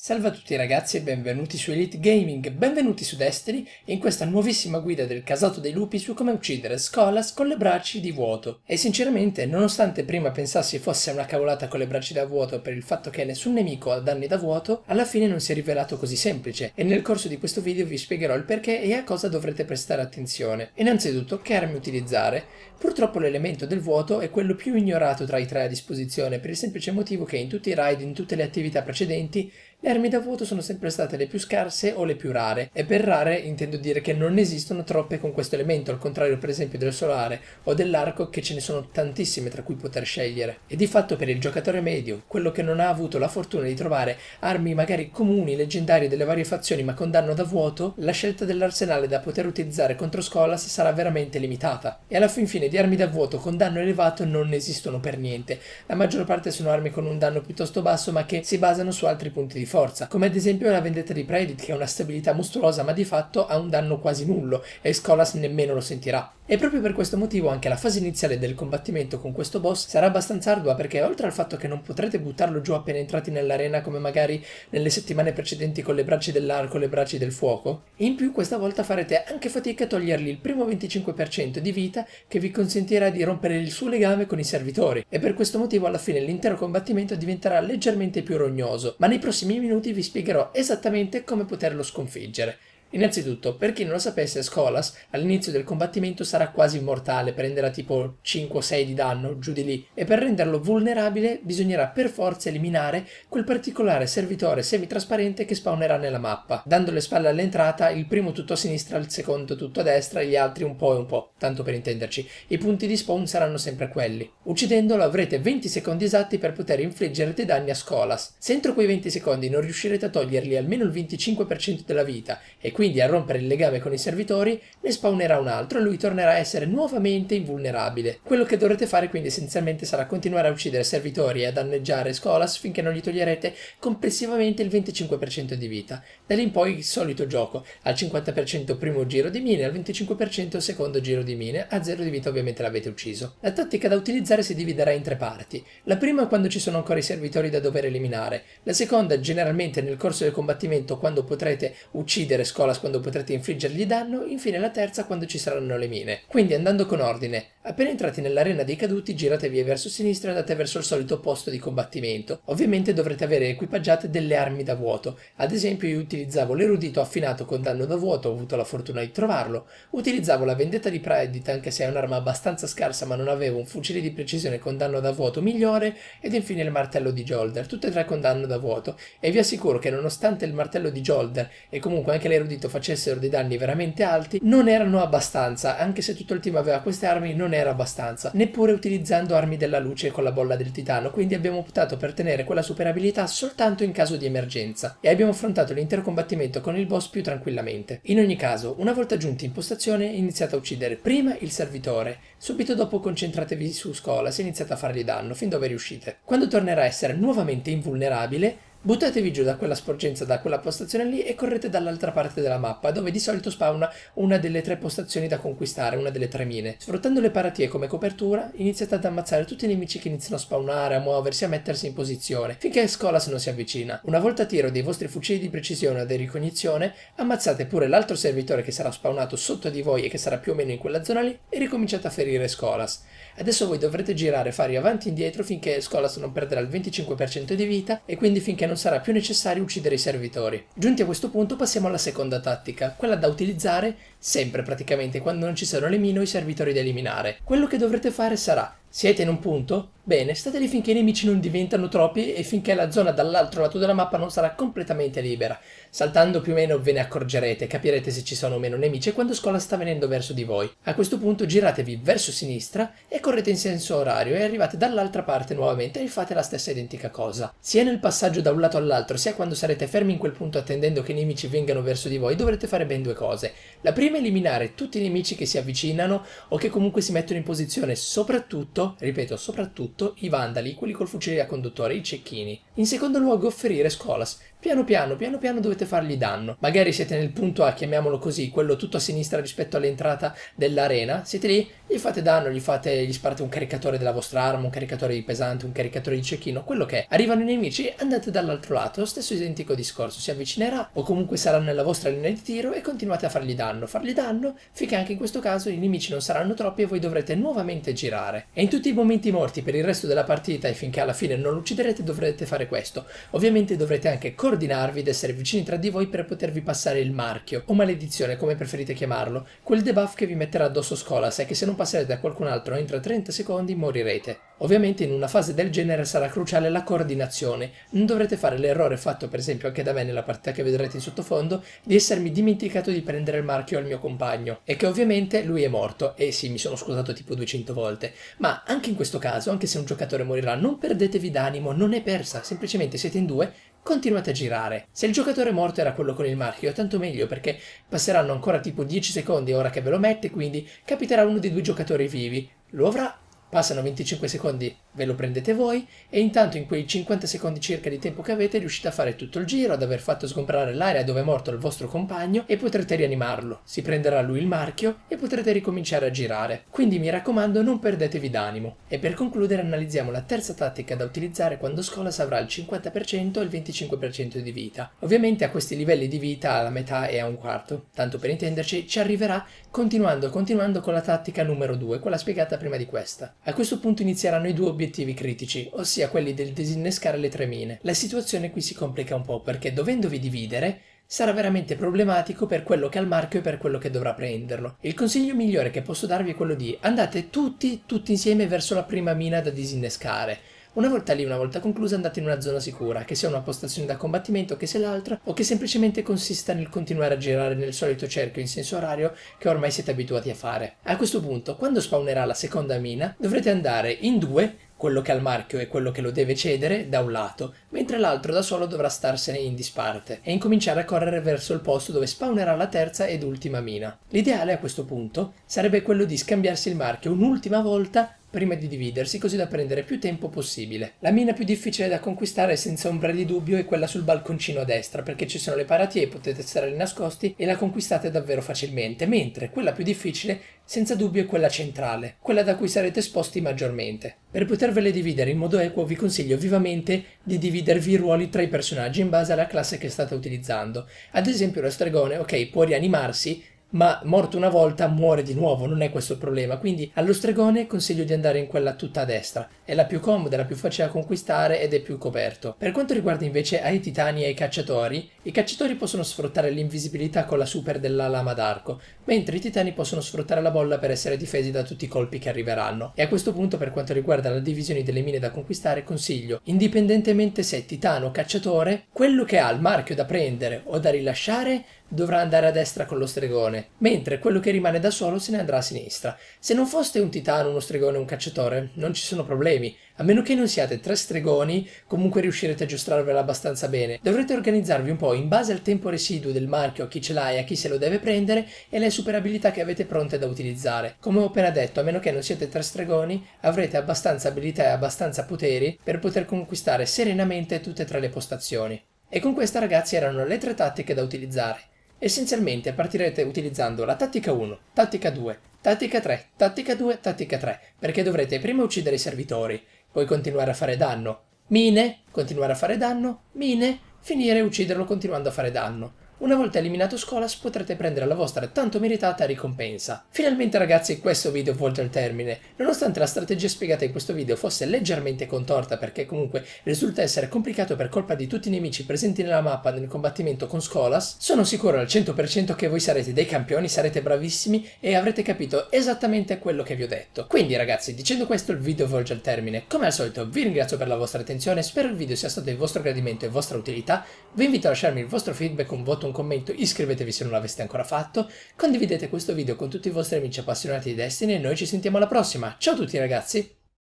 Salve a tutti ragazzi e benvenuti su Elite Gaming, benvenuti su Destiny e in questa nuovissima guida del casato dei lupi su come uccidere Scolas con le braccia di vuoto. E sinceramente, nonostante prima pensassi fosse una cavolata con le braccia da vuoto per il fatto che nessun nemico ha danni da vuoto, alla fine non si è rivelato così semplice e nel corso di questo video vi spiegherò il perché e a cosa dovrete prestare attenzione. Innanzitutto, che armi utilizzare? Purtroppo l'elemento del vuoto è quello più ignorato tra i tre a disposizione per il semplice motivo che in tutti i raid, in tutte le attività precedenti, le armi da vuoto sono sempre state le più scarse o le più rare, e per rare intendo dire che non esistono troppe con questo elemento, al contrario per esempio del solare o dell'arco che ce ne sono tantissime tra cui poter scegliere. E di fatto per il giocatore medio, quello che non ha avuto la fortuna di trovare armi magari comuni, leggendarie delle varie fazioni ma con danno da vuoto, la scelta dell'arsenale da poter utilizzare contro Skolas sarà veramente limitata. E alla fin fine di armi da vuoto con danno elevato non ne esistono per niente, la maggior parte sono armi con un danno piuttosto basso ma che si basano su altri punti di forza, come ad esempio la vendetta di Predit che ha una stabilità mostruosa ma di fatto ha un danno quasi nullo e Scolas nemmeno lo sentirà. E proprio per questo motivo anche la fase iniziale del combattimento con questo boss sarà abbastanza ardua perché oltre al fatto che non potrete buttarlo giù appena entrati nell'arena come magari nelle settimane precedenti con le braccia dell'arco e le braccia del fuoco, in più questa volta farete anche fatica a togliergli il primo 25% di vita che vi consentirà di rompere il suo legame con i servitori e per questo motivo alla fine l'intero combattimento diventerà leggermente più rognoso, ma nei prossimi minuti vi spiegherò esattamente come poterlo sconfiggere. Innanzitutto, per chi non lo sapesse, Scolas all'inizio del combattimento sarà quasi immortale, prenderà tipo 5 o 6 di danno, giù di lì, e per renderlo vulnerabile bisognerà per forza eliminare quel particolare servitore semitrasparente che spawnerà nella mappa, dando le spalle all'entrata, il primo tutto a sinistra, il secondo tutto a destra, gli altri un po' e un po', tanto per intenderci. I punti di spawn saranno sempre quelli. Uccidendolo avrete 20 secondi esatti per poter infliggere dei danni a Scolas. Se entro quei 20 secondi non riuscirete a togliergli almeno il 25% della vita e quindi a rompere il legame con i servitori, ne spawnerà un altro e lui tornerà a essere nuovamente invulnerabile. Quello che dovrete fare quindi essenzialmente sarà continuare a uccidere servitori e a danneggiare Scolas finché non gli toglierete complessivamente il 25% di vita. Da lì in poi il solito gioco, al 50% primo giro di mine, al 25% secondo giro di mine, a 0 di vita ovviamente l'avete ucciso. La tattica da utilizzare si dividerà in tre parti. La prima quando ci sono ancora i servitori da dover eliminare, la seconda generalmente nel corso del combattimento quando potrete uccidere Scolas Legolas quando potrete infliggergli danno, infine la terza quando ci saranno le mine. Quindi andando con ordine, Appena entrati nell'arena dei caduti, girate via verso sinistra e andate verso il solito posto di combattimento. Ovviamente dovrete avere equipaggiate delle armi da vuoto. Ad esempio io utilizzavo l'erudito affinato con danno da vuoto, ho avuto la fortuna di trovarlo. Utilizzavo la vendetta di Predit, anche se è un'arma abbastanza scarsa ma non avevo un fucile di precisione con danno da vuoto migliore, ed infine il martello di Jolder, tutte e tre con danno da vuoto. E vi assicuro che nonostante il martello di Jolder e comunque anche l'erudito facessero dei danni veramente alti, non erano abbastanza, anche se tutto il team aveva queste armi, non erano era abbastanza, neppure utilizzando armi della luce con la bolla del titano, quindi abbiamo optato per tenere quella superabilità soltanto in caso di emergenza, e abbiamo affrontato l'intero combattimento con il boss più tranquillamente. In ogni caso, una volta giunti in postazione, iniziate a uccidere prima il servitore, subito dopo concentratevi su Scolas e iniziate a fargli danno, fin dove riuscite. Quando tornerà a essere nuovamente invulnerabile, Buttatevi giù da quella sporgenza, da quella postazione lì e correte dall'altra parte della mappa, dove di solito spawna una delle tre postazioni da conquistare, una delle tre mine. Sfruttando le paratie come copertura, iniziate ad ammazzare tutti i nemici che iniziano a spawnare, a muoversi, a mettersi in posizione, finché Scolas non si avvicina. Una volta tiro dei vostri fucili di precisione o di ricognizione, ammazzate pure l'altro servitore che sarà spawnato sotto di voi e che sarà più o meno in quella zona lì, e ricominciate a ferire Scolas. Adesso voi dovrete girare fari avanti e indietro finché Scolas non perderà il 25% di vita e quindi finché non sarà più necessario uccidere i servitori. Giunti a questo punto passiamo alla seconda tattica, quella da utilizzare sempre praticamente quando non ci sono le mine o i servitori da eliminare. Quello che dovrete fare sarà siete in un punto? Bene, state lì finché i nemici non diventano troppi e finché la zona dall'altro lato della mappa non sarà completamente libera. Saltando più o meno ve ne accorgerete, capirete se ci sono o meno nemici e quando Scola sta venendo verso di voi. A questo punto giratevi verso sinistra e correte in senso orario e arrivate dall'altra parte nuovamente e fate la stessa identica cosa. Sia nel passaggio da un lato all'altro, sia quando sarete fermi in quel punto attendendo che i nemici vengano verso di voi, dovrete fare ben due cose. La prima è eliminare tutti i nemici che si avvicinano o che comunque si mettono in posizione, soprattutto soprattutto, ripeto, soprattutto i vandali, quelli col fucile a conduttore, i cecchini. In secondo luogo, ferire Scolas. Piano piano, piano piano dovete fargli danno. Magari siete nel punto A, chiamiamolo così, quello tutto a sinistra rispetto all'entrata dell'arena. Siete lì, gli fate danno, gli, fate, gli sparate un caricatore della vostra arma, un caricatore di pesante, un caricatore di cecchino, quello che è. Arrivano i nemici, andate dall'altro lato, stesso identico discorso. Si avvicinerà o comunque sarà nella vostra linea di tiro e continuate a fargli danno. Fargli danno finché anche in questo caso i nemici non saranno troppi e voi dovrete nuovamente girare. E in tutti i momenti morti per il resto della partita e finché alla fine non lo ucciderete dovrete fare questo. Ovviamente dovrete anche coordinarvi ed essere vicini tra di voi per potervi passare il marchio, o maledizione come preferite chiamarlo, quel debuff che vi metterà addosso Scolas e che se non passerete da qualcun altro entro 30 secondi morirete. Ovviamente in una fase del genere sarà cruciale la coordinazione, non dovrete fare l'errore fatto per esempio anche da me nella partita che vedrete in sottofondo di essermi dimenticato di prendere il marchio al mio compagno e che ovviamente lui è morto e sì mi sono scusato tipo 200 volte, ma anche in questo caso anche se un giocatore morirà non perdetevi d'animo, non è persa, semplicemente siete in due continuate a girare. Se il giocatore morto era quello con il marchio, tanto meglio perché passeranno ancora tipo 10 secondi ora che ve lo mette, quindi capiterà uno dei due giocatori vivi, lo avrà Passano 25 secondi, ve lo prendete voi e intanto in quei 50 secondi circa di tempo che avete riuscite a fare tutto il giro, ad aver fatto sgombrare l'area dove è morto il vostro compagno e potrete rianimarlo. Si prenderà lui il marchio e potrete ricominciare a girare. Quindi mi raccomando non perdetevi d'animo. E per concludere analizziamo la terza tattica da utilizzare quando Scolas avrà il 50% e il 25% di vita. Ovviamente a questi livelli di vita alla metà e a un quarto, tanto per intenderci, ci arriverà continuando continuando con la tattica numero 2, quella spiegata prima di questa. A questo punto inizieranno i due obiettivi critici, ossia quelli del disinnescare le tre mine. La situazione qui si complica un po' perché dovendovi dividere sarà veramente problematico per quello che ha il marchio e per quello che dovrà prenderlo. Il consiglio migliore che posso darvi è quello di andate tutti, tutti insieme verso la prima mina da disinnescare una volta lì, una volta conclusa, andate in una zona sicura, che sia una postazione da combattimento, che sia l'altra, o che semplicemente consista nel continuare a girare nel solito cerchio in senso orario che ormai siete abituati a fare. A questo punto, quando spawnerà la seconda mina, dovrete andare in due quello che ha il marchio e quello che lo deve cedere da un lato, mentre l'altro da solo dovrà starsene in disparte e incominciare a correre verso il posto dove spawnerà la terza ed ultima mina. L'ideale a questo punto sarebbe quello di scambiarsi il marchio un'ultima volta prima di dividersi così da prendere più tempo possibile. La mina più difficile da conquistare senza ombra di dubbio è quella sul balconcino a destra perché ci sono le paratie, potete stare lì nascosti e la conquistate davvero facilmente, mentre quella più difficile senza dubbio è quella centrale, quella da cui sarete esposti maggiormente. Per potervele dividere in modo equo vi consiglio vivamente di dividervi i ruoli tra i personaggi in base alla classe che state utilizzando. Ad esempio lo stregone, ok, può rianimarsi ma morto una volta muore di nuovo, non è questo il problema. Quindi allo stregone consiglio di andare in quella tutta a destra, è la più comoda, la più facile da conquistare ed è più coperto. Per quanto riguarda invece ai titani e ai cacciatori, i cacciatori possono sfruttare l'invisibilità con la super della lama d'arco, mentre i titani possono sfruttare la bolla per essere difesi da tutti i colpi che arriveranno. E a questo punto per quanto riguarda la divisione delle mine da conquistare consiglio, indipendentemente se titano o cacciatore, quello che ha il marchio da prendere o da rilasciare dovrà andare a destra con lo stregone, mentre quello che rimane da solo se ne andrà a sinistra. Se non foste un titano, uno stregone e un cacciatore, non ci sono problemi. A meno che non siate tre stregoni, comunque riuscirete a giostrarvela abbastanza bene. Dovrete organizzarvi un po' in base al tempo residuo del marchio, a chi ce l'ha e a chi se lo deve prendere, e le super abilità che avete pronte da utilizzare. Come ho appena detto, a meno che non siete tre stregoni, avrete abbastanza abilità e abbastanza poteri per poter conquistare serenamente tutte e tre le postazioni. E con questa ragazzi erano le tre tattiche da utilizzare. Essenzialmente partirete utilizzando la tattica 1, tattica 2, tattica 3, tattica 2, tattica 3, perché dovrete prima uccidere i servitori, poi continuare a fare danno, mine, continuare a fare danno, mine, finire e ucciderlo continuando a fare danno. Una volta eliminato Scolas potrete prendere la vostra tanto meritata ricompensa. Finalmente ragazzi questo video volge al termine. Nonostante la strategia spiegata in questo video fosse leggermente contorta perché comunque risulta essere complicato per colpa di tutti i nemici presenti nella mappa nel combattimento con Scolas, sono sicuro al 100% che voi sarete dei campioni, sarete bravissimi e avrete capito esattamente quello che vi ho detto. Quindi ragazzi dicendo questo il video volge al termine. Come al solito vi ringrazio per la vostra attenzione, spero il video sia stato di vostro gradimento e vostra utilità, vi invito a lasciarmi il vostro feedback, un voto un commento, iscrivetevi se non l'aveste ancora fatto, condividete questo video con tutti i vostri amici appassionati di Destiny e noi ci sentiamo alla prossima. Ciao a tutti ragazzi!